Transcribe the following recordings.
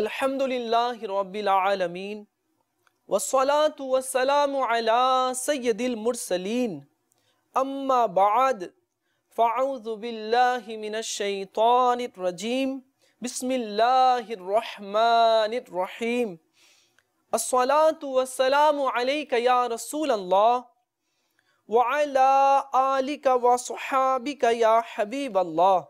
الحمد للہ رب العالمین والصلاة والسلام على سید المرسلین اما بعد فاعوذ باللہ من الشیطان الرجیم بسم اللہ الرحمن الرحیم الصلاة والسلام علیک یا رسول اللہ وعلا آلک وصحابک یا حبیب اللہ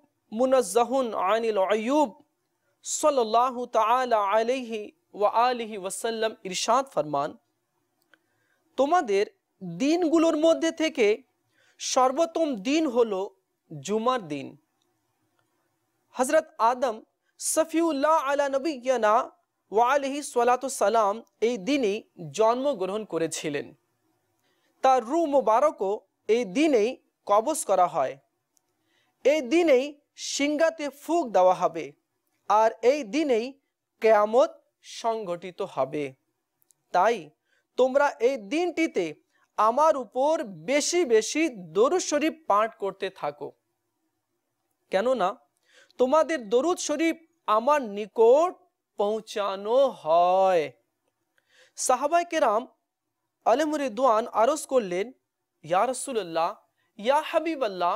মুনাজ্জাহুন আনিল আয়ুব সাল্লাহ তালা আলহি ও আলহি ওসাল্লাম ইরশাদ ফরমান তোমাদের দিনগুলোর মধ্যে থেকে সর্বোত্তম দিন হল জুমার দিন হজরত আদম সফিউল্লাহ আলা নবীনা আলহি সালাম এই দিনেই জন্মগ্রহণ করেছিলেন তার রু মোবারকও এই দিনেই কবজ করা হয় এই দিনেই সিংগাতে ফুক দেওয়া হবে আর এই দিনেই কেয়ামত সংঘটিত হবে তাই তোমরা এই দিনটিতে আমার উপর বেশি বেশি দরুদ শরীফ পাঠ করতে থাকো কেননা তোমাদের দরুদ শরীফ আমার নিকট পৌঁছানো হয় সাহাবাই কেরাম আলমুরে দোয়ান আরজ করলেন ইয়ারসুল্লাহ ইয়া হাবিবাল্লাহ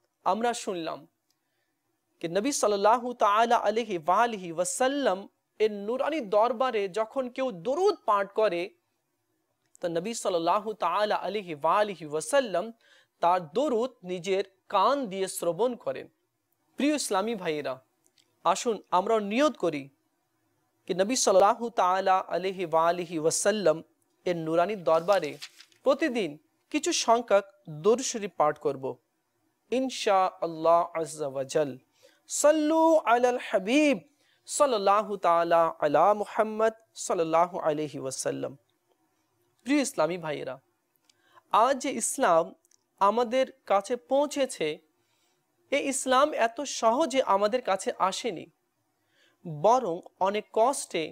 আমরা শুনলাম কি নবী সাল্লাহ তালা আলহি ওয়ালহি ওয়াসাল্লাম এর নুরানি দরবারে যখন কেউ দরুদ পাঠ করে তো নবী সাল্লাহ তালা আলহি ওয়ালহি ওয়াসাল্লাম তার দরুদ নিজের কান দিয়ে শ্রবণ করেন প্রিয় ইসলামী ভাইয়েরা আসুন আমরা নিয়ত করি কি নবী সাল্লাহ তালা আলহি ওয়ালহি ওয়াসাল্লাম এর নুরানি দরবারে প্রতিদিন কিছু সংখ্যক দরুশরী পাঠ করবো ইনশা আল্লাহ আজাল সাল্লু আলাল হাবিব সাল্লাহু তালা আলা মুহাম্মদ সাল্লাহ আলহি ওসাল্লাম প্রিয় ইসলামী ভাইয়েরা আজ যে ইসলাম আমাদের কাছে পৌঁছেছে এই ইসলাম এত সহজে আমাদের কাছে আসেনি বরং অনেক কষ্টে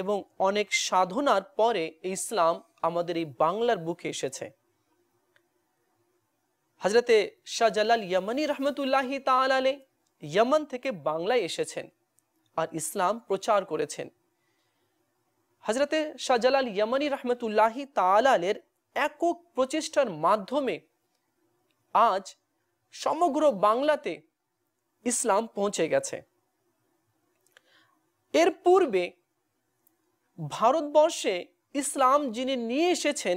এবং অনেক সাধনার পরে ইসলাম আমাদের এই বাংলার বুকে এসেছে হজরতে শাহজালাল ইয়ামানি রহমতুল্লাহি তালে ইয়মন থেকে বাংলায় এসেছেন আর ইসলাম প্রচার করেছেন হজরতে শাহজালাল ইয়ামানি রহমতুল্লাহি তালের একক প্রচেষ্টার মাধ্যমে আজ সমগ্র বাংলাতে ইসলাম পৌঁছে গেছে এর পূর্বে ভারতবর্ষে ইসলাম যিনি নিয়ে এসেছেন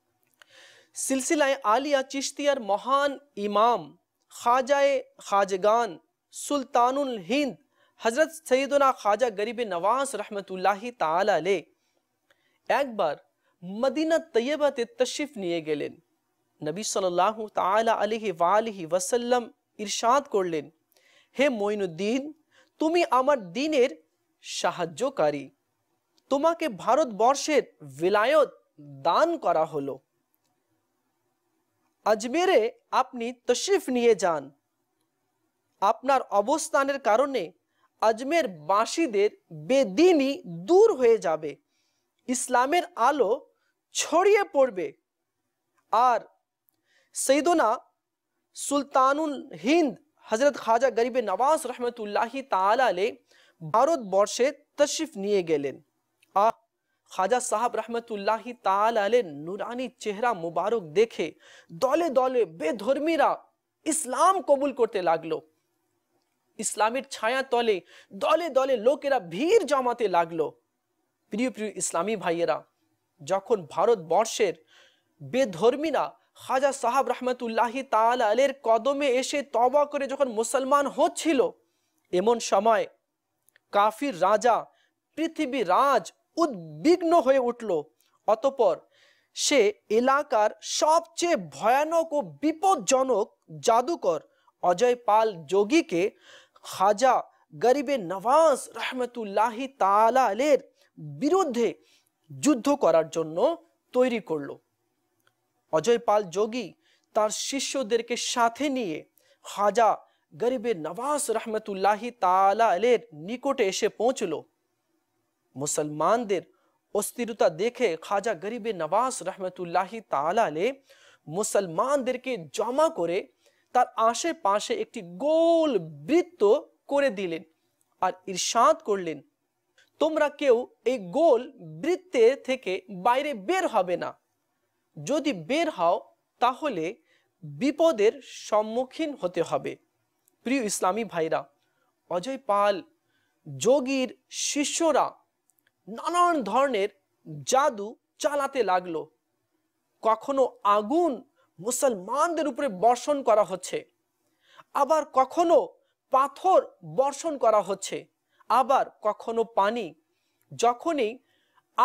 سلسلہ آلیہ چشتی اور مہان امام خاجہ خاجگان سلطان الہند حضرت سیدنا خاجہ گریب نواز رحمت اللہ تعالی لے ایک بار مدینہ طیبہ تے تشریف نیے گے لن نبی صلی اللہ تعالی علیہ وآلہ وسلم ارشاد کر لن ہے موین الدین تمہیں آمر دینیر شہد جو کاری تمہا کے بھارت بارشیر ولایت دان کرا ہو لو আজমেরে আপনি তশিফ নিয়ে যান আপনার অবস্থানের কারণে আজমের বাসীদের বেদিনই দূর হয়ে যাবে ইসলামের আলো ছড়িয়ে পড়বে আর সৈদনা সুলতানুল হিন্দ হজরত খাজা গরিবে নওয়াজ রহমতুল্লাহি তালালে ভারতবর্ষে তশিফ নিয়ে গেলেন আর খাজা সাহাব রহমতুল্লাহ তাল আলের নুরানি চেহারা মুবারক দেখে দলে দলে বেধর্মীরা ইসলাম কবুল করতে লাগলো ইসলামের ছায়া তলে দলে দলে লোকেরা ভিড় জমাতে লাগলো প্রিয় প্রিয় ইসলামী ভাইয়েরা যখন ভারতবর্ষের বেধর্মীরা খাজা সাহাব রহমতুল্লাহি তাল আলের কদমে এসে তবা করে যখন মুসলমান হচ্ছিল এমন সময় কাফির রাজা পৃথিবী রাজ উদ্বিগ্ন হয়ে উঠল অতপর সে এলাকার সবচেয়ে ভয়ানক ও বিপজ্জনক জাদুকর অজয় পাল যোগীকে খাজা গরিবে নওয়াজ রহমতুল্লাহ তালের বিরুদ্ধে যুদ্ধ করার জন্য তৈরি করল অজয় পাল যোগী তার শিষ্যদেরকে সাথে নিয়ে খাজা গরিবে নওয়াজ রহমতুল্লাহ তালের নিকটে এসে পৌঁছলো মুসলমানদের অস্থিরতা দেখে খাজা গরিবে নওয়াজ রহমতুল্লাহি তালালে মুসলমানদেরকে জমা করে তার আশেপাশে একটি গোল বৃত্ত করে দিলেন আর ইরশাদ করলেন তোমরা কেউ এই গোল বৃত্তে থেকে বাইরে বের হবে না যদি বের হও তাহলে বিপদের সম্মুখীন হতে হবে প্রিয় ইসলামী ভাইরা অজয় পাল যোগীর শিষ্যরা নানান ধরনের জাদু চালাতে লাগলো কখনো আগুন মুসলমানদের উপরে বর্ষণ করা হচ্ছে আবার কখনো পাথর বর্ষণ করা হচ্ছে আবার কখনো পানি যখনই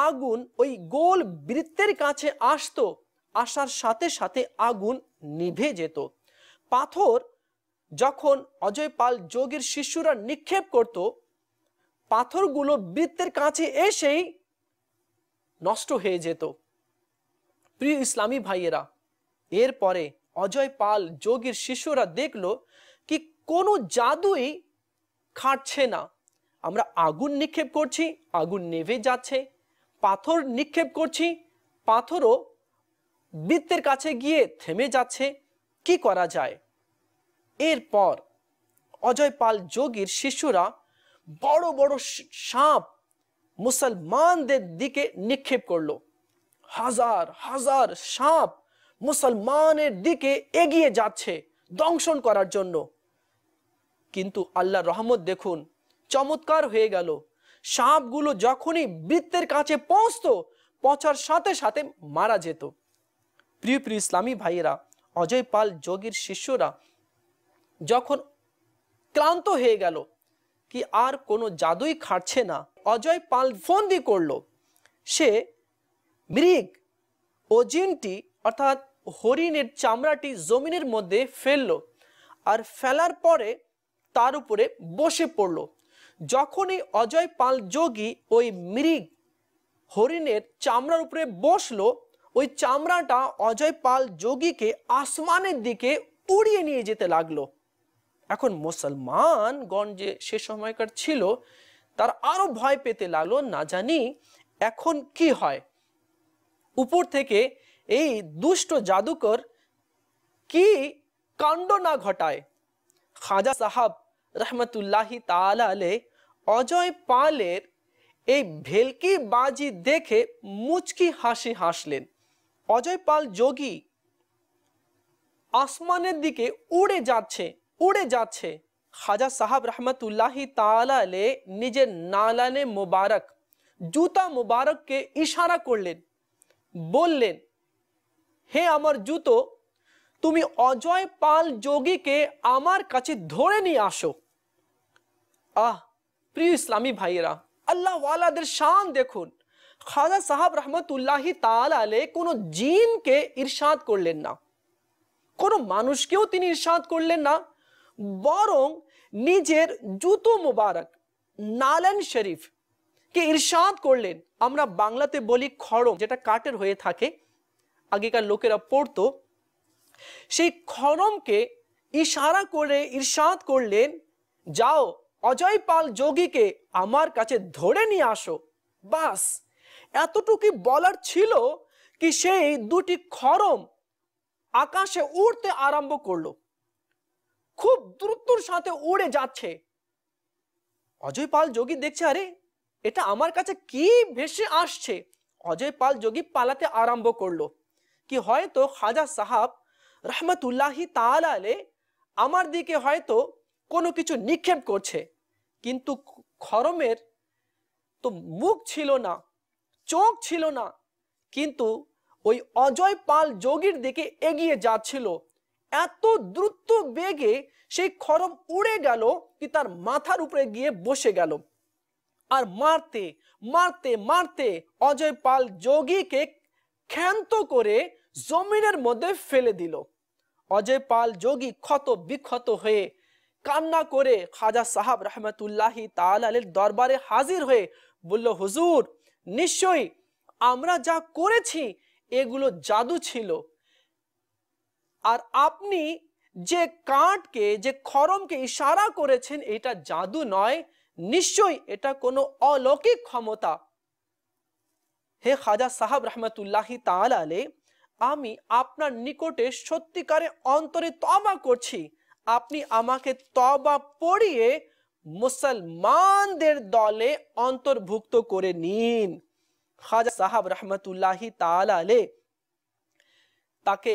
আগুন ওই গোল বৃত্তের কাছে আসতো আসার সাথে সাথে আগুন নিভে যেত পাথর যখন অজয় পাল যোগের শিষ্যরা নিক্ষেপ করত পাথরগুলো বৃত্তের কাছে এসেই নষ্ট হয়ে যেত প্রিয় ইসলামী ভাইয়েরা এরপরে অজয় পাল যোগীর শিষ্যরা দেখল কি কোনো জাদুই খাটছে না আমরা আগুন নিক্ষেপ করছি আগুন নেভে যাচ্ছে পাথর নিক্ষেপ করছি পাথরও বৃত্তের কাছে গিয়ে থেমে যাচ্ছে কি করা যায় এরপর অজয় পাল যোগীর শিশুরা বড় বড় সাপ মুসলমানদের দিকে নিক্ষেপ করলো হাজার হাজার সাপ মুসলমানের দিকে এগিয়ে যাচ্ছে দংশন করার জন্য কিন্তু আল্লাহ রহমত দেখুন চমৎকার হয়ে গেল সাপগুলো যখনই বৃত্তের কাছে পৌঁছত পচার সাথে সাথে মারা যেত প্রিয় প্রিয় ইসলামী ভাইয়েরা অজয় পাল যোগীর শিষ্যরা যখন ক্লান্ত হয়ে গেল কি আর কোনো জাদুই খাটছে না অজয় পাল ফন্দি করল সে মৃগ ওজিনটি অর্থাৎ হরিণের চামড়াটি জমিনের মধ্যে ফেলল আর ফেলার পরে তার উপরে বসে পড়ল যখনই অজয় পাল যোগী ওই মৃগ হরিণের চামড়ার উপরে বসলো ওই চামড়াটা অজয় পাল যোগীকে আসমানের দিকে উড়িয়ে নিয়ে যেতে লাগলো এখন মুসলমানগণ যে সে সময়কার ছিল তার আরো ভয় পেতে লাগলো না জানি এখন কি হয় উপর থেকে এই দুষ্ট জাদুকর কি কাণ্ড না ঘটায় খাজা সাহাব রহমতুল্লাহি তালে অজয় পালের এই ভেলকি বাজি দেখে মুচকি হাসি হাসলেন অজয় পাল যোগী আসমানের দিকে উড়ে যাচ্ছে উড়ে যাচ্ছে খাজা সাহাব রহমতুল্লাহি তালালে নিজের নালানে মোবারক জুতা মোবারককে ইশারা করলেন বললেন হে আমার জুতো তুমি অজয় পাল যোগীকে আমার কাছে ধরে নিয়ে আসো আহ প্রিয় ইসলামী ভাইয়েরা আল্লাহওয়ালাদের শান দেখুন খাজা সাহাব রহমতুল্লাহি আলে কোনো জিনকে ইরশাদ করলেন না কোনো মানুষকেও তিনি ইরশাদ করলেন না বরং নিজের জুতো মুবারক নালান শরীফ কে ইরশাদ করলেন আমরা বাংলাতে বলি খড়ম যেটা কাটের হয়ে থাকে আগেকার লোকেরা পড়তো সেই খড়মকে ইশারা করে ইরশাদ করলেন যাও অজয় পাল যোগীকে আমার কাছে ধরে নিয়ে আসো বাস এতটুকু বলার ছিল কি সেই দুটি খরম আকাশে উড়তে আরম্ভ করলো খুব দ্রুতর সাথে উড়ে যাচ্ছে অজয় পাল যোগী দেখছে আরে এটা আমার কাছে কি ভেসে আসছে অজয় পাল যোগী পালাতে আরম্ভ করলো কি হয়তো খাজা সাহাব রহমতুল্লাহি তালে আমার দিকে হয়তো কোনো কিছু নিক্ষেপ করছে কিন্তু খরমের তো মুখ ছিল না চোখ ছিল না কিন্তু ওই অজয় পাল যোগীর দিকে এগিয়ে যাচ্ছিল এত দ্রুত বেগে সেই খরম উড়ে গেল কি তার মাথার উপরে গিয়ে বসে গেল আর মারতে মারতে মারতে অজয় পাল যোগীকে ক্ষান্ত করে জমিনের মধ্যে ফেলে দিল অজয় পাল যোগী ক্ষত বিক্ষত হয়ে কান্না করে খাজা সাহাব রহমতুল্লাহি তালের দরবারে হাজির হয়ে বলল হুজুর নিশ্চয়ই আমরা যা করেছি এগুলো জাদু ছিল আর আপনি যে কাঠকে যে খরমকে ইশারা করেছেন এটা জাদু নয় নিশ্চয়ই এটা কোনো অলৌকিক ক্ষমতা হে খাজা সাহাব রহমতুল্লাহি তালে আমি আপনার নিকটে সত্যিকারে অন্তরে তবা করছি আপনি আমাকে তবা পড়িয়ে মুসলমানদের দলে অন্তর্ভুক্ত করে নিন খাজা সাহাব রহমতুল্লাহি তালে তাকে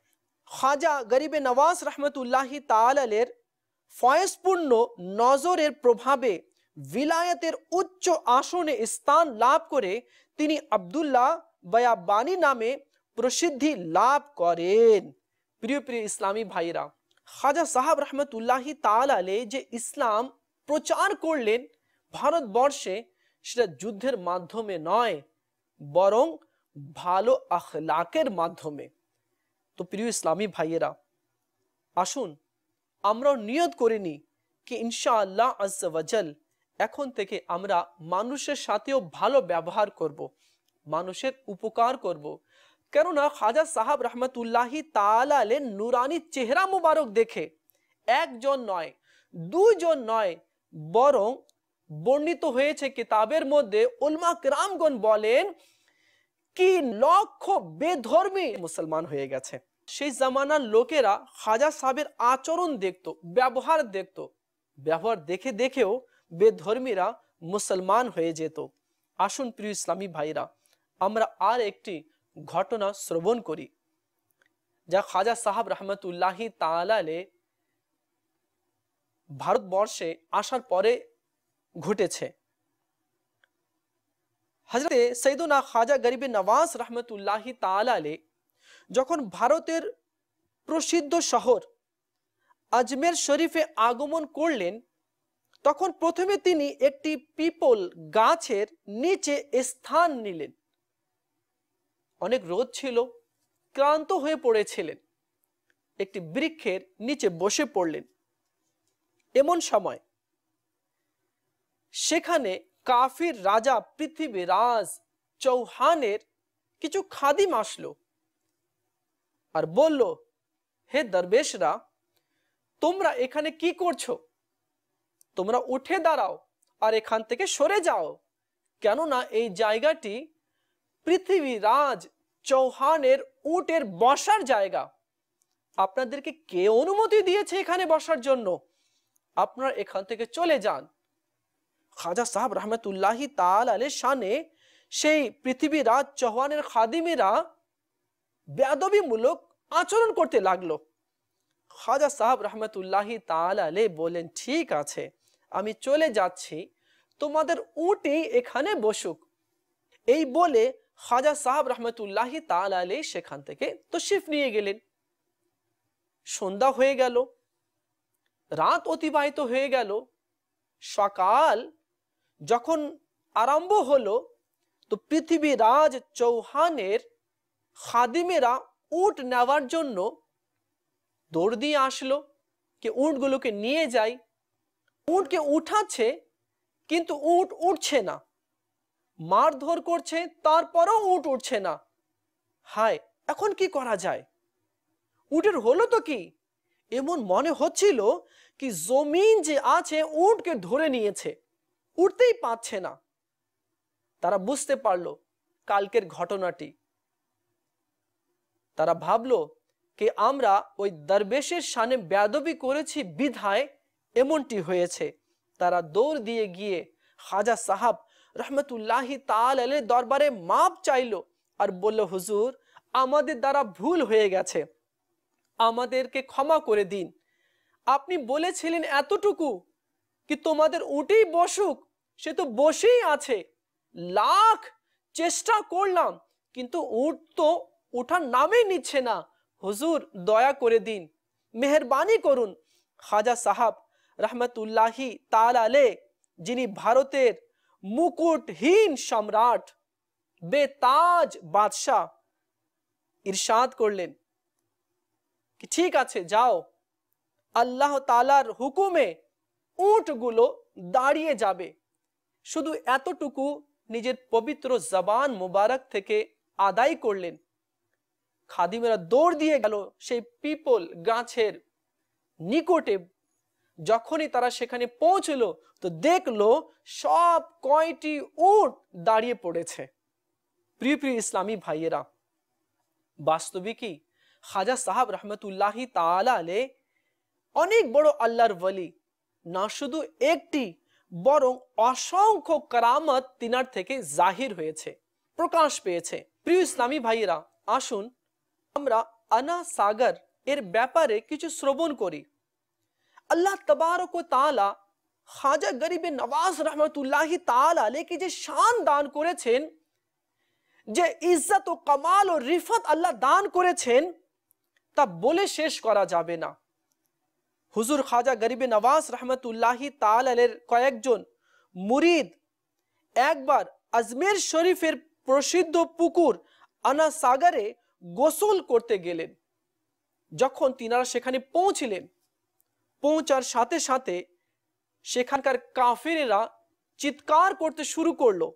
খাজা গরিবে নওয়াজ রহমতুল্লাহি তালের ফয়েজপূর্ণ নজরের প্রভাবে বিলায়তের উচ্চ আসনে স্থান লাভ করে তিনি আবদুল্লাহ বয়াবানী নামে প্রসিদ্ধি লাভ করেন প্রিয় প্রিয় ইসলামী ভাইরা খাজা সাহাব তাল আলে যে ইসলাম প্রচার করলেন ভারতবর্ষে সেটা যুদ্ধের মাধ্যমে নয় বরং ভালো আখলাকের মাধ্যমে তো প্রিয় ইসলামী ভাইয়েরা আসুন আমরাও নিয়ত করে নিই কি ইনশা আল্লাহ আজল এখন থেকে আমরা মানুষের সাথেও ভালো ব্যবহার করব। মানুষের উপকার করব। কেননা খাজা সাহাব রহমতুল্লাহি তালালের নুরানি চেহারা মুবারক দেখে একজন নয় দুজন নয় বরং বর্ণিত হয়েছে কিতাবের মধ্যে উলমা রামগণ বলেন কি লক্ষ বেধর্মী মুসলমান হয়ে গেছে সেই জামানার লোকেরা খাজা সাহেবের আচরণ দেখত ব্যবহার দেখত ব্যবহার দেখে দেখেও বেধর্মীরা মুসলমান হয়ে যেত আসুন প্রিয় ইসলামী ভাইরা আমরা আর একটি ঘটনা শ্রবণ করি যা খাজা সাহাব রহমতুল্লাহি তালালে ভারতবর্ষে আসার পরে ঘটেছে হজরতে সৈদুনা খাজা গরিব নওয়াজ রহমতুল্লাহি তালালে যখন ভারতের প্রসিদ্ধ শহর আজমের শরীফে আগমন করলেন তখন প্রথমে তিনি একটি পিপল গাছের নিচে স্থান নিলেন অনেক রোদ ছিল ক্লান্ত হয়ে পড়েছিলেন একটি বৃক্ষের নিচে বসে পড়লেন এমন সময় সেখানে কাফির রাজা পৃথিবী রাজ চৌহানের কিছু খাদিম আসলো আর বলল হে দরবেশরা তোমরা এখানে কি করছো তোমরা উঠে দাঁড়াও আর এখান থেকে সরে যাও কেননা এই জায়গাটি পৃথিবী রাজ চৌহানের উটের বসার জায়গা আপনাদেরকে কে অনুমতি দিয়েছে এখানে বসার জন্য আপনারা এখান থেকে চলে যান খাজা সাহাব রহমতুল্লাহি তাল আলে শানে সেই পৃথিবী রাজ চৌহানের খাদিমেরা বেয়াদবিমূলক আচরণ করতে লাগলো খাজা সাহাব রহমতুল্লাহি তালে বলেন ঠিক আছে আমি চলে যাচ্ছি তোমাদের উটি এখানে বসুক এই বলে খাজা সাহাব রহমতুল্লাহি তালে সেখান থেকে তশিফ নিয়ে গেলেন সন্ধ্যা হয়ে গেল রাত অতিবাহিত হয়ে গেল সকাল যখন আরম্ভ হলো তো পৃথিবী রাজ চৌহানের খাদিমেরা উট নেওয়ার জন্য দৌড় দিয়ে আসলো কে উটগুলোকে নিয়ে যাই উটকে উঠাচ্ছে কিন্তু উট উঠছে না মারধর করছে তারপরও উট উঠছে না হায় এখন কি করা যায় উটের হলো তো কি এমন মনে হচ্ছিল কি জমিন যে আছে উটকে ধরে নিয়েছে উঠতেই পাচ্ছে না তারা বুঝতে পারলো কালকের ঘটনাটি তারা ভাবলো কি আমরা ওই দরবেশের সানে ব্যাদবি করেছি বিধায় এমনটি হয়েছে তারা দৌড় দিয়ে গিয়ে খাজা সাহাব রহমতুল্লাহি তাল এলে দরবারে মাপ চাইল আর বলল হুজুর আমাদের দ্বারা ভুল হয়ে গেছে আমাদেরকে ক্ষমা করে দিন আপনি বলেছিলেন এতটুকু কি তোমাদের উঠেই বসুক সে তো বসেই আছে লাখ চেষ্টা করলাম কিন্তু উঠ তো ওঠার নামেই নিচ্ছে না হুজুর দয়া করে দিন মেহরবানি করুন খাজা সাহাব রহমতুল্লাহি তাল আলে যিনি ভারতের মুকুটহীন সম্রাট বেতাজ বাদশাহ ইরশাদ করলেন ঠিক আছে যাও আল্লাহ তালার হুকুমে উঁটগুলো দাঁড়িয়ে যাবে শুধু এতটুকু নিজের পবিত্র জবান মুবারক থেকে আদায় করলেন খাদিমেরা দৌড় দিয়ে গেল সেই পিপল গাছের নিকটে যখনই তারা সেখানে পৌঁছলো তো দেখলো সব কয়টি উট দাঁড়িয়ে পড়েছে প্রিয় প্রিয় ইসলামী ভাইয়েরা বাস্তবিকই খাজা সাহাব রহমতুল্লাহি তালে অনেক বড় আল্লাহর বলি না শুধু একটি বরং অসংখ্য কারামত তিনার থেকে জাহির হয়েছে প্রকাশ পেয়েছে প্রিয় ইসলামী ভাইয়েরা আসুন আমরা আনা সাগর এর ব্যাপারে কিছু শ্রবণ করি আল্লাহ তবারক তালা খাজা গরিবে নওয়াজ রহমতুল্লাহি তালা লেকে যে শান দান করেছেন যে ইজ্জত ও কামাল ও রিফত আল্লাহ দান করেছেন তা বলে শেষ করা যাবে না হুজুর খাজা গরিবে নওয়াজ রহমতুল্লাহি তালের কয়েকজন মুরিদ একবার আজমের শরীফের প্রসিদ্ধ পুকুর আনা সাগরে গোসল করতে গেলেন যখন তিনারা সেখানে পৌঁছিলেন পৌঁছার সাথে সাথে সেখানকার কাফেরেরা চিৎকার করতে শুরু করলো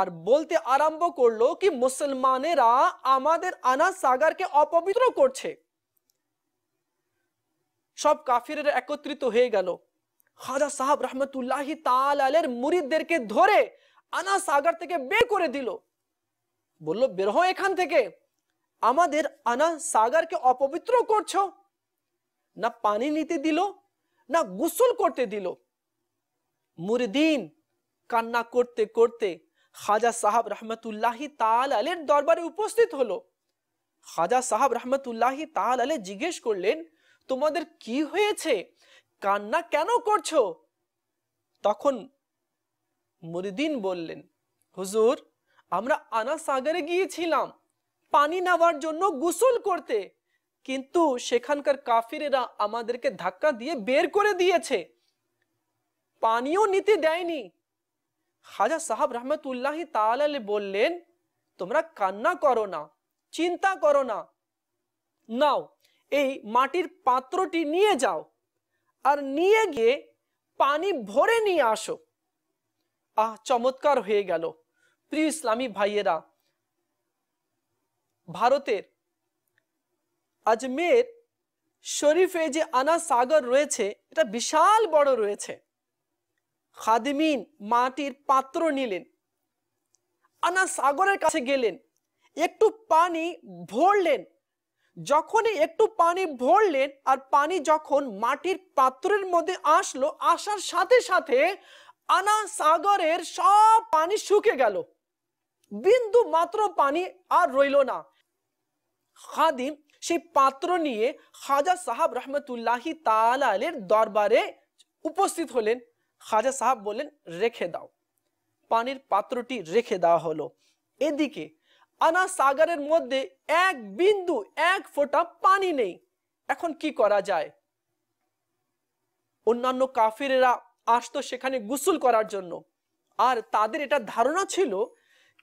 আর বলতে আরম্ভ করলো কি মুসলমানেরা আমাদের আনা সাগারকে অপবিত্র করছে সব কাফিরেরা একত্রিত হয়ে গেল খাজা সাহাব রহমতুল্লাহ আলের মুরিদদেরকে ধরে আনা সাগর থেকে বের করে দিল বললো বের হো এখান থেকে আমাদের আনা সাগরকে অপবিত্র করছো না পানি নিতে দিল না গুসল করতে দিল মুরদিন কান্না করতে করতে খাজা সাহাব রহমতুল্লাহি তাল আলের দরবারে উপস্থিত হলো খাজা সাহাব রহমতুল্লাহি তাল আলে জিজ্ঞেস করলেন তোমাদের কি হয়েছে কান্না কেন করছো তখন মুরদিন বললেন হুজুর আমরা আনা সাগরে গিয়েছিলাম পানি নেওয়ার জন্য গোসল করতে কিন্তু সেখানকার কাফিরেরা আমাদেরকে ধাক্কা দিয়ে বের করে দিয়েছে পানিও নিতে দেয়নি হাজা সাহাব রহমতুল্লাহ তালে বললেন তোমরা কান্না করো না চিন্তা করো না নাও এই মাটির পাত্রটি নিয়ে যাও আর নিয়ে গিয়ে পানি ভরে নিয়ে আসো আহ চমৎকার হয়ে গেল প্রিয় ইসলামী ভাইয়েরা ভারতের আজমের শরীফে যে আনা সাগর রয়েছে এটা বিশাল বড় রয়েছে খাদিমিন মাটির পাত্র নিলেন আনা সাগরের কাছে গেলেন একটু পানি ভরলেন যখনই একটু পানি ভরলেন আর পানি যখন মাটির পাত্রের মধ্যে আসলো আসার সাথে সাথে আনা সাগরের সব পানি শুকে গেল বিন্দু মাত্র পানি আর রইল না খাদিম সেই পাত্র নিয়ে খাজা সাহাব রহমতুল্লাহি তালালের দরবারে উপস্থিত হলেন খাজা সাহাব বলেন রেখে দাও পানির পাত্রটি রেখে দেওয়া হলো এদিকে আনা সাগরের মধ্যে এক বিন্দু এক ফোঁটা পানি নেই এখন কি করা যায় অন্যান্য কাফিরেরা আসতো সেখানে গুসুল করার জন্য আর তাদের এটা ধারণা ছিল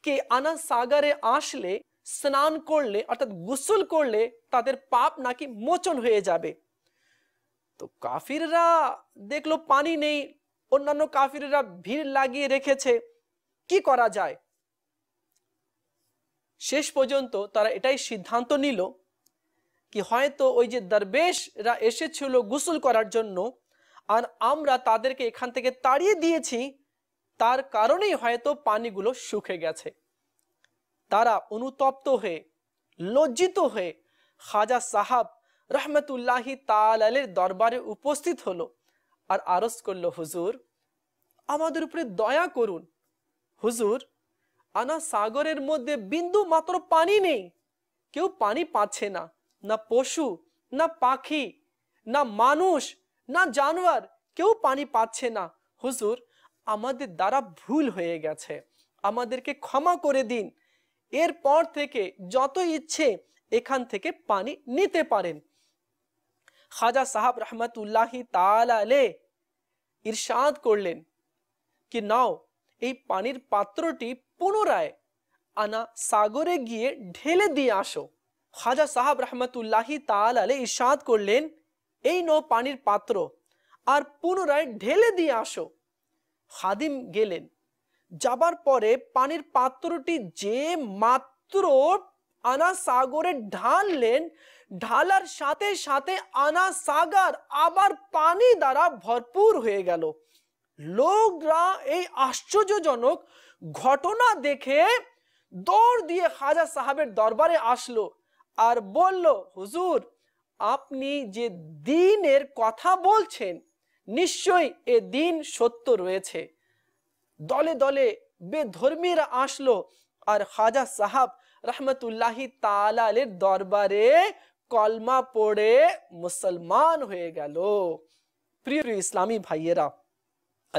কি আনা সাগরে আসলে স্নান করলে অর্থাৎ গুসল করলে তাদের পাপ নাকি মোচন হয়ে যাবে তো কাফিররা দেখলো পানি নেই অন্যান্য কাফিররা ভিড় লাগিয়ে রেখেছে কি করা যায় শেষ পর্যন্ত তারা এটাই সিদ্ধান্ত নিল কি হয়তো ওই যে দরবেশরা এসেছিল গুসল করার জন্য আর আমরা তাদেরকে এখান থেকে তাড়িয়ে দিয়েছি তার কারণেই হয়তো পানিগুলো শুকে গেছে তারা অনুতপ্ত হয়ে লজ্জিত হয়ে খাজা সাহাব রহমতুল্লাহি তালের দরবারে উপস্থিত হলো আর আরস করল হুজুর আমাদের উপরে দয়া করুন হুজুর আনা সাগরের মধ্যে বিন্দু মাত্র পানি নেই কেউ পানি পাচ্ছে না না পশু না পাখি না মানুষ না জানোয়ার কেউ পানি পাচ্ছে না হুজুর আমাদের দ্বারা ভুল হয়ে গেছে আমাদেরকে ক্ষমা করে দিন এরপর থেকে যত ইচ্ছে এখান থেকে পানি নিতে পারেন খাজা সাহাব রহমতুল্লাহি তালে ইরশাদ করলেন কি নাও এই পানির পাত্রটি পুনরায় আনা সাগরে গিয়ে ঢেলে দিয়ে আসো খাজা সাহাব রহমতুল্লাহি আলে ইরশাদ করলেন এই নৌ পানির পাত্র আর পুনরায় ঢেলে দিয়ে আসো খাদিম গেলেন যাবার পরে পানির পাত্রটি যে মাত্র আনা সাগরে ঢাললেন ঢালার সাথে সাথে আনা সাগর আবার পানি দ্বারা ভরপুর হয়ে গেল লোকরা এই আশ্চর্যজনক ঘটনা দেখে দৌড় দিয়ে খাজা সাহাবের দরবারে আসলো আর বলল হুজুর আপনি যে দিনের কথা বলছেন নিশ্চয়ই এ দিন সত্য রয়েছে দলে দলে বেধর্মীরা আসলো আর খাজা সাহাব রহমতুল্লাহি তালালের দরবারে কলমা পড়ে মুসলমান হয়ে গেল প্রিয় ইসলামী ভাইয়েরা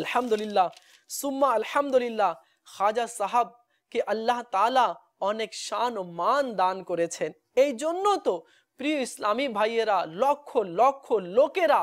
আলহামদুলিল্লাহ সুম্মা আলহামদুলিল্লাহ খাজা সাহাব কে আল্লাহ তালা অনেক শান ও মান দান করেছেন এই জন্য তো প্রিয় ইসলামী ভাইয়েরা লক্ষ লক্ষ লোকেরা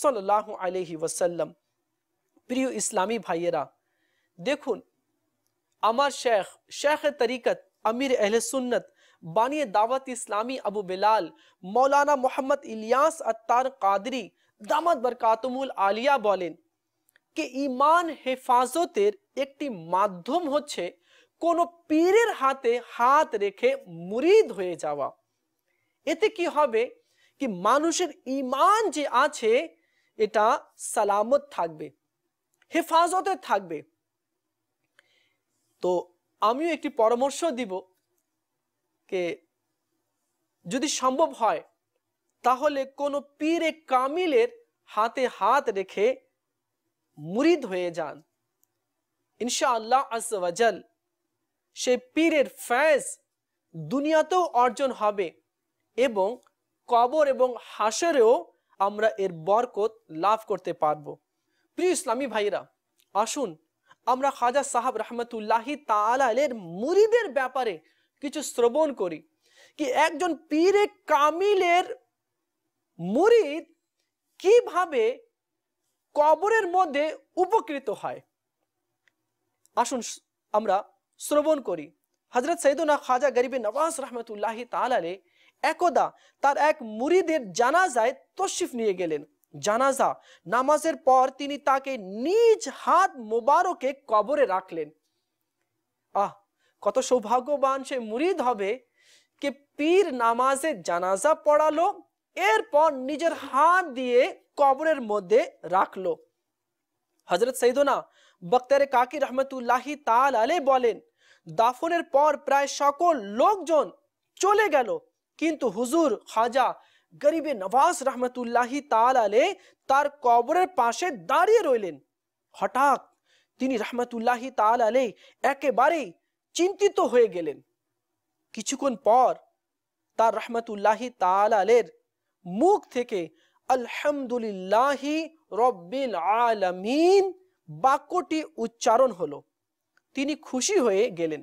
صلی اللہ علیہ وسلم پریو اسلامی بھائیرہ دیکھون امر شیخ شیخ طریقت امیر اہل سنت بانی دعوت اسلامی ابو بلال مولانا محمد الیاس اتار قادری دامت برکاتم العالیہ بولین کہ ایمان حفاظتیر ایکٹی مادھم ہو چھے کونو پیرر ہاتے ہاتھ رکھے مرید ہوئے جاوا ایتے کی ہوئے کہ مانوشر ایمان جے آچھے এটা সালামত থাকবে হেফাজতে থাকবে তো আমিও একটি পরামর্শ দিব কে যদি সম্ভব হয় তাহলে কোনো পীরে কামিলের হাতে হাত রেখে মুরিদ হয়ে যান ইনশা আল্লাহ আসাল সে পীরের ফ্যাজ দুনিয়াতেও অর্জন হবে এবং কবর এবং হাসরেও আমরা এর বরকত লাভ করতে পারব প্রিয় ইসলামী ভাইরা আসুন আমরা খাজা সাহাব রহমতুল্লাহি তালের মুরিদের ব্যাপারে কিছু শ্রবণ করি কি একজন পীরে কামিলের মুরিদ কিভাবে কবরের মধ্যে উপকৃত হয় আসুন আমরা শ্রবণ করি হজরত সৈদুনা খাজা গরিবে নওয়াজ রহমতুল্লাহি তালালে একদা তার এক মুরিদের জানাজায় তশিফ নিয়ে গেলেন জানাজা নামাজের পর তিনি তাকে নিজ হাত মোবারকে কবরে রাখলেন আহ কত সৌভাগ্যবান সে মুরিদ হবে কে পীর নামাজে জানাজা পড়ালো এরপর নিজের হাত দিয়ে কবরের মধ্যে রাখলো হজরত সৈদনা বক্তারে কাকি রহমতুল্লাহি তাল আলে বলেন দাফনের পর প্রায় সকল লোকজন চলে গেল কিন্তু হুজুর খাজা গরিবে নওয়াজ রহমতুল্লাহি তাল আলে তার কবরের পাশে দাঁড়িয়ে রইলেন হঠাৎ তিনি রহমতুল্লাহি তাল আলে একেবারেই চিন্তিত হয়ে গেলেন কিছুক্ষণ পর তার রহমতুল্লাহি তাল আলের মুখ থেকে আলহামদুলিল্লাহি রব্বিল আলমিন বাক্যটি উচ্চারণ হলো তিনি খুশি হয়ে গেলেন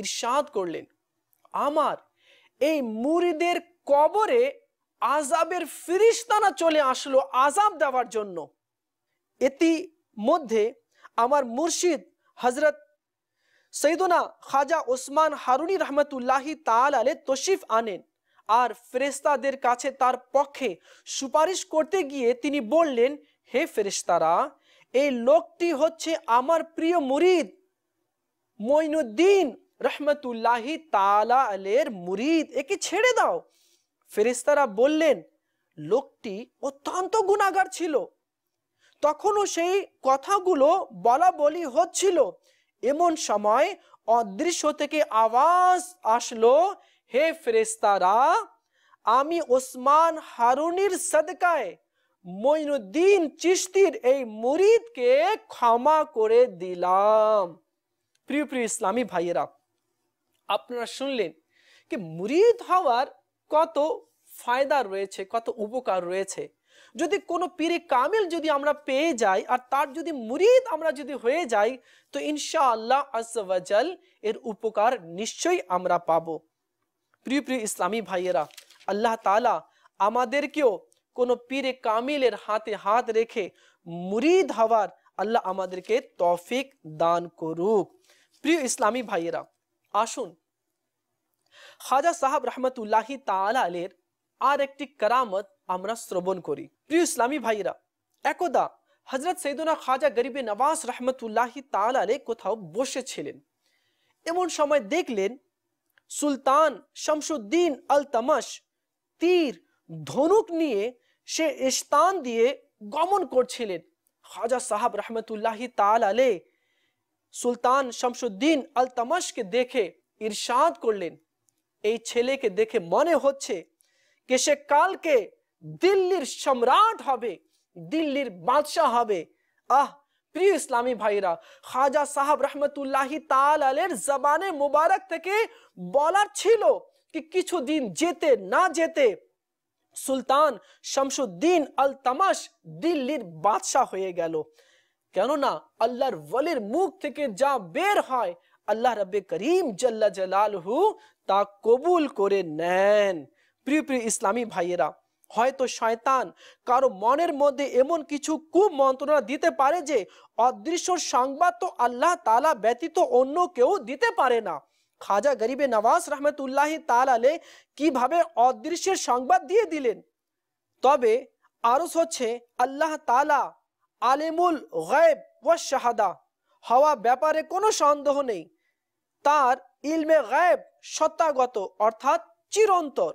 ইরশাদ করলেন আমার এই মুরিদের কবরে আজাবের ফিরিস্তানা চলে আসলো আজাব দেওয়ার জন্য এতি মধ্যে আমার মুর্শিদ হজরত সৈদনা খাজা ওসমান হারুনি রহমতুল্লাহি তাল আলে তশিফ আনেন আর ফেরেস্তাদের কাছে তার পক্ষে সুপারিশ করতে গিয়ে তিনি বললেন হে ফেরেস্তারা এই লোকটি হচ্ছে আমার প্রিয় মুরিদ মইনুদ্দিন রহমতুল্লাহি তালা আলের মুরিদ একে ছেড়ে দাও ফেরেস্তারা বললেন লোকটি অত্যন্ত গুণাগার ছিল তখনও সেই কথাগুলো বলা বলি হচ্ছিল এমন সময় অদৃশ্য থেকে আওয়াজ আসলো হে ফেরেস্তারা আমি ওসমান হারুনির সদকায় মইনুদ্দিন চিস্তির এই মুরিদকে ক্ষমা করে দিলাম প্রিয় প্রিয় ইসলামী ভাইয়েরা আপনারা শুনলেন কি মুরিদ হওয়ার কত ফায়দা রয়েছে কত উপকার রয়েছে যদি কোনো পীরে কামিল যদি আমরা পেয়ে যাই আর তার যদি মুরিদ আমরা যদি হয়ে যাই তো ইনশা আল্লাহ আসাল এর উপকার নিশ্চয়ই আমরা পাব প্রিয় প্রিয় ইসলামী ভাইয়েরা আল্লাহ তালা আমাদেরকেও কোনো পীরে কামিলের হাতে হাত রেখে মুরিদ হওয়ার আল্লাহ আমাদেরকে তৌফিক দান করুক প্রিয় ইসলামী ভাইয়েরা আসুন খাজা সাহাব রহমতুল্লাহি তালের আর একটি কারামত আমরা শ্রবণ করি প্রিয় ইসলামী ভাইরা একদা হজরত সৈদুনা খাজা গরিবে নওয়াজ রহমতুল্লাহি তালে কোথাও বসেছিলেন এমন সময় দেখলেন সুলতান শামসুদ্দিন আল তামাশ তীর ধনুক নিয়ে সে স্থান দিয়ে গমন করছিলেন খাজা সাহাব রহমতুল্লাহি তালে সুলতান শামসুদ্দিন আল তামাশকে দেখে ইরশাদ করলেন এই ছেলেকে দেখে মনে হচ্ছে কে সে কালকে দিল্লির সম্রাট হবে দিল্লির বাদশাহ হবে আহ প্রিয় ইসলামী ভাইরা খাজা সাহাব রহমতুল্লাহি আলের জবানে মুবারক থেকে বলার ছিল কি কিছুদিন যেতে না যেতে সুলতান শামসুদ্দিন আল তামাশ দিল্লির বাদশাহ হয়ে গেল কেননা আল্লাহর ওয়ালির মুখ থেকে যা বের হয় আল্লাহ রব্বে করিম জাল্লা জালালহু তা কবুল করে নেন প্রিয় প্রিয় ইসলামী ভাইয়েরা হয়তো শয়তান কারো মনের মধ্যে এমন কিছু কুমন্ত্রণা দিতে পারে যে অদৃশ্য সংবাদ তো আল্লাহ তালা ব্যতীত অন্য কেউ দিতে পারে না খাজা গরিবে নওয়াজ রহমতুল্লাহ তালালে কিভাবে অদৃশ্যের সংবাদ দিয়ে দিলেন তবে আরো হচ্ছে আল্লাহ তালা আলিমুল গায়েব ও শাহাদা হওয়া ব্যাপারে কোনো সন্দেহ নেই তার ইলমে গায়েব সত্তাগত অর্থাৎ চিরন্তর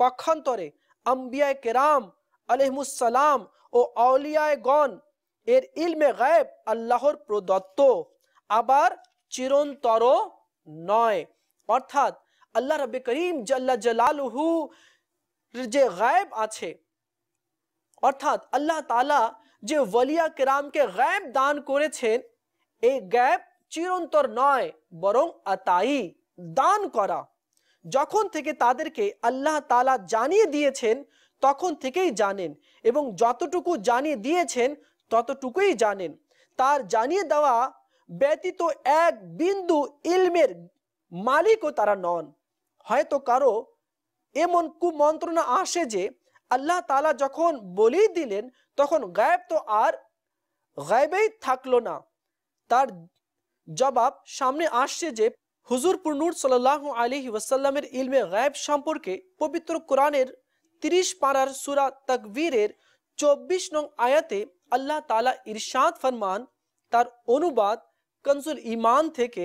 পক্ষান্তরে আম্বিয়ায় কেরাম আলহমুসালাম ও আউলিয়ায় গণ এর ইলমে গায়েব আল্লাহর প্রদত্ত আবার চিরন্তর নয় অর্থাৎ আল্লাহ রবি করিম জাল্লা জালালহু যে গায়েব আছে অর্থাৎ আল্লাহ তালা যে ওলিয়া কেরামকে গ্যাপ দান করেছেন এই গ্যাপ চিরন্তর নয় বরং আতাই দান করা যখন থেকে তাদেরকে আল্লাহ তালা জানিয়ে দিয়েছেন তখন থেকেই জানেন এবং যতটুকু জানিয়ে দিয়েছেন ততটুকুই জানেন তার জানিয়ে দেওয়া ব্যতীত এক বিন্দু ইলমের মালিকও তারা নন হয়তো কারো এমন কুমন্ত্রণা আসে যে আল্লাহ তালা যখন বলেই দিলেন তখন গায়েব তো আর গায়েবেই থাকলো না তার জবাব সামনে আসছে যে হুজুর পুরনুর সাল্লাহ আলী ওয়াসাল্লামের ইলমে গায়েব সম্পর্কে পবিত্র কোরআনের তিরিশ পাড়ার সুরা তকবীরের চব্বিশ নং আয়াতে আল্লাহ তালা ইরশাদ ফরমান তার অনুবাদ কনসুল ইমান থেকে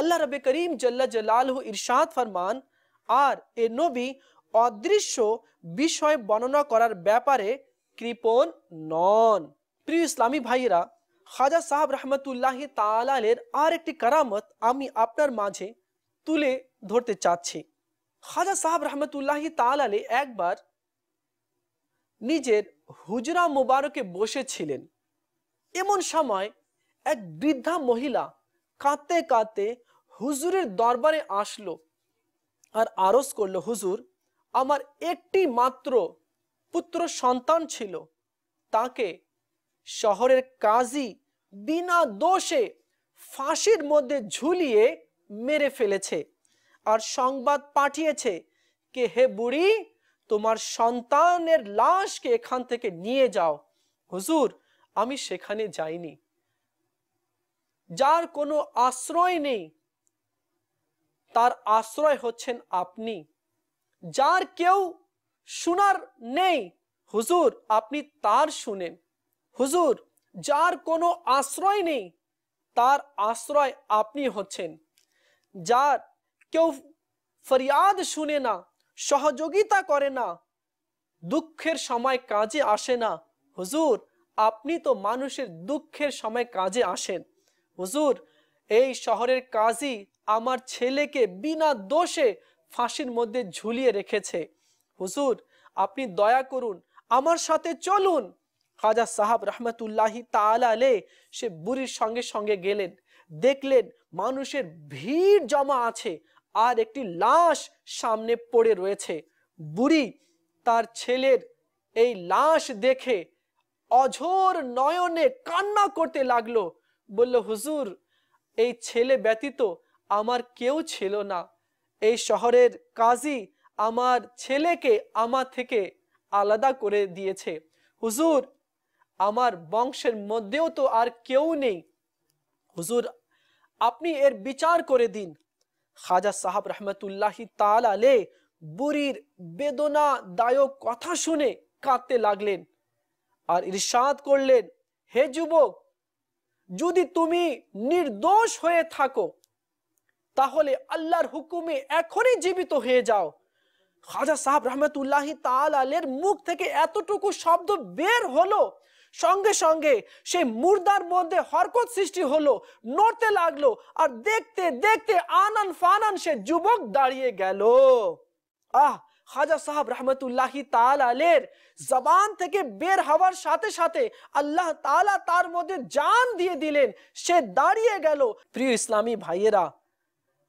আল্লাহ রবে করিম জল্লা জলালহ ইরশাদ ফরমান আর এ নবী অদৃশ্য বিষয় বর্ণনা করার ব্যাপারে কৃপন নন প্রিয় ইসলামী ভাইয়েরা খাজা সাহাব রহমতুল্লাহ তালালের আর একটি কারামত আমি আপনার মাঝে তুলে ধরতে চাচ্ছি খাজা সাহাব রহমতুল্লাহ তালালে একবার নিজের হুজরা মুবারকে বসেছিলেন এমন সময় এক বৃদ্ধা মহিলা কাঁদতে কাঁদতে হুজুরের দরবারে আসলো আর আরস করলো হুজুর আমার একটি মাত্র পুত্র সন্তান ছিল তাকে শহরের কাজী বিনা দোষে ফাঁসির মধ্যে ঝুলিয়ে মেরে ফেলেছে আর সংবাদ পাঠিয়েছে কে হে বুড়ি তোমার সন্তানের লাশকে এখান থেকে নিয়ে যাও হুজুর আমি সেখানে যাইনি যার কোনো আশ্রয় নেই তার আশ্রয় হচ্ছেন আপনি যার কেউ শোনার নেই হুজুর আপনি তার শুনেন হুজুর যার কোনো আশ্রয় নেই তার আশ্রয় আপনি হচ্ছেন যার কেউ ফরিয়াদ শুনে না সহযোগিতা করে না দুঃখের সময় কাজে আসে না হুজুর আপনি তো মানুষের দুঃখের সময় কাজে আসেন হুজুর এই শহরের কাজী আমার ছেলেকে বিনা দোষে ফাঁসির মধ্যে ঝুলিয়ে রেখেছে হুজুর আপনি দয়া করুন আমার সাথে চলুন খাজা সাহাব রহমতুল্লাহি তালে সে বুড়ির সঙ্গে সঙ্গে গেলেন দেখলেন মানুষের ভিড় জমা আছে আর একটি লাশ সামনে পড়ে রয়েছে বুড়ি তার ছেলের এই লাশ দেখে অঝোর নয়নে কান্না করতে লাগলো বলল হুজুর এই ছেলে ব্যতীত আমার কেউ ছিল না এই শহরের কাজী আমার ছেলেকে আমার থেকে আলাদা করে দিয়েছে হুজুর আমার বংশের মধ্যেও তো আর কেউ নেই হুজুর আপনি এর বিচার করে দিন খাজা সাহাব রহমতুল্লাহ তাল আলে বুড়ির বেদনাদায়ক কথা শুনে কাঁদতে লাগলেন আর ইরশাদ করলেন হে যুবক যদি তুমি নির্দোষ হয়ে থাকো তাহলে আল্লাহর হুকুমে এখনই জীবিত হয়ে যাও খাজা সাহাব রহমতুল্লাহ তালের মুখ থেকে এতটুকু শব্দ বের হলো সঙ্গে সঙ্গে সে মুর্দার মধ্যে হরকত সৃষ্টি হলো নড়তে লাগলো আর দেখতে দেখতে আনান ফানান সে যুবক দাঁড়িয়ে গেল আহ খাজা সাহাব রহমতুল্লাহি তালের জবান থেকে বের হওয়ার সাথে সাথে আল্লাহ তালা তার মধ্যে জান দিয়ে দিলেন সে দাঁড়িয়ে গেল প্রিয় ইসলামী ভাইয়েরা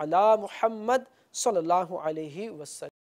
علی محمد صلی اللہ علیہ وسلم